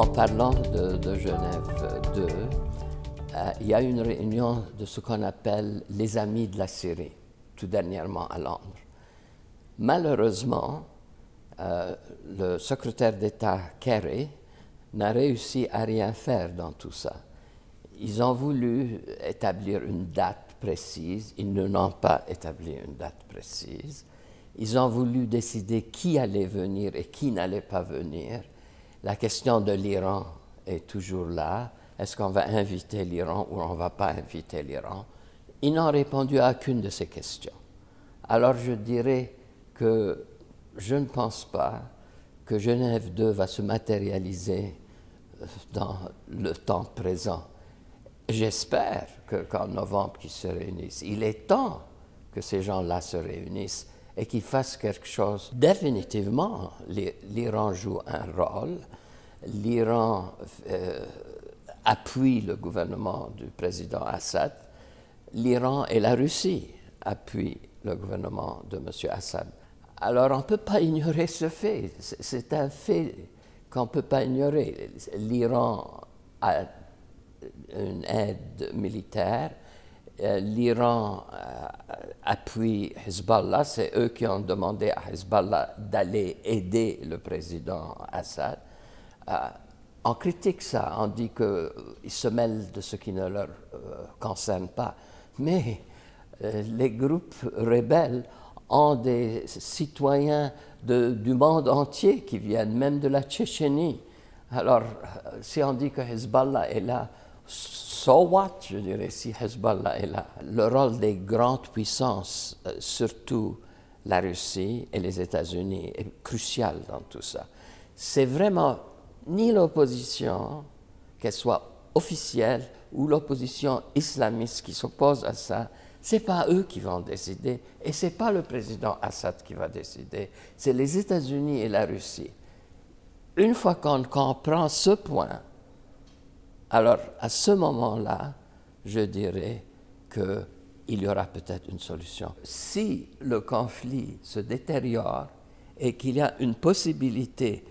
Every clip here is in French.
en parlant de, Genève 2, euh, il y a une réunion de ce qu'on appelle les Amis de la Syrie, tout dernièrement à Londres. Malheureusement, euh, le secrétaire d'État Kerry n'a réussi à rien faire dans tout ça. Ils ont voulu établir une date précise, ils ne n'ont pas établi une date précise. Ils ont voulu décider qui allait venir et qui n'allait pas venir la question de l'Iran est toujours là. Est-ce qu'on va inviter l'Iran ou on ne va pas inviter l'Iran Ils n'ont répondu à aucune de ces questions. Alors je dirais que je ne pense pas que Genève 2 va se matérialiser euh, dans le temps présent. J'espère qu'en novembre, qu'ils se réunissent. Il est temps que ces gens-là se réunissent et qu'ils fasse quelque chose. Définitivement, l'Iran joue un rôle. L'Iran euh, appuie le gouvernement du président Assad. L'Iran et la Russie appuient le gouvernement de M. Assad. Alors on ne peut pas ignorer ce fait. C'est un fait qu'on ne peut pas ignorer. L'Iran a une aide militaire, euh, l'Iran appuient Hezbollah, c'est eux qui ont demandé à Hezbollah d'aller aider le président Assad, euh, on critique ça, on dit qu'ils euh, se mêlent de ce qui ne leur euh, concerne pas. Mais les groupes rebelles ont des citoyens du monde entier qui viennent, même de la Tchétchénie. Alors, si on dit que Hezbollah est là, so what, je dirais, si Hezbollah est là. Le rôle des grandes puissances, euh, surtout la Russie et les États-Unis, est crucial dans tout ça. C'est vraiment ni l'opposition, qu'elle soit officielle ou l'opposition islamiste qui s'oppose à ça, c'est pas eux qui vont décider et c'est pas le président Assad qui va décider, c'est les États-Unis et la Russie. Une fois qu'on comprend ce point, alors à ce moment-là, je dirais qu'il y aura peut-être une solution. Si le conflit se détériore et qu'il y a une possibilité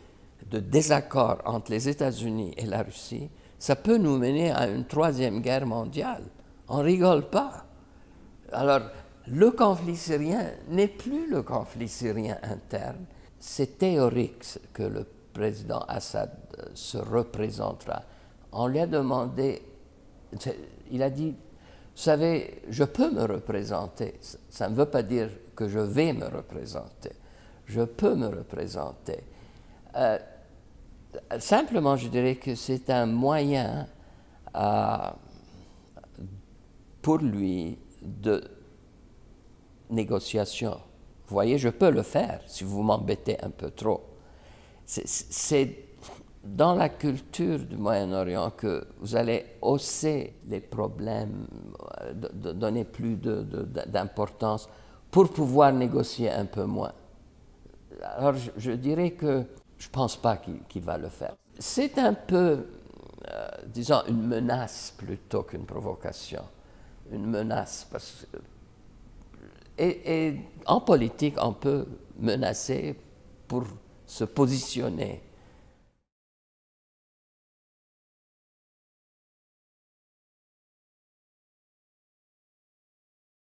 de désaccord entre les États-Unis et la Russie, ça peut nous mener à une troisième guerre mondiale. On rigole pas. Alors, le conflit syrien n'est plus le conflit syrien interne. C'est théorique que le président Assad se représentera on lui a demandé, il a dit, vous savez, je peux me représenter, ça ne veut pas dire que je vais me représenter, je peux me représenter. Euh, simplement, je dirais que c'est un moyen euh, pour lui de négociation. Vous voyez, je peux le faire si vous m'embêtez un peu trop. C'est dans la culture du Moyen-Orient que vous allez hausser les problèmes, euh, donner plus d'importance pour pouvoir négocier un peu moins. Alors je, dirais que je ne pense pas qu'il va le faire. C'est un peu, euh, disons, une menace plutôt qu'une provocation. Une menace parce que... et en politique, on peut menacer pour se positionner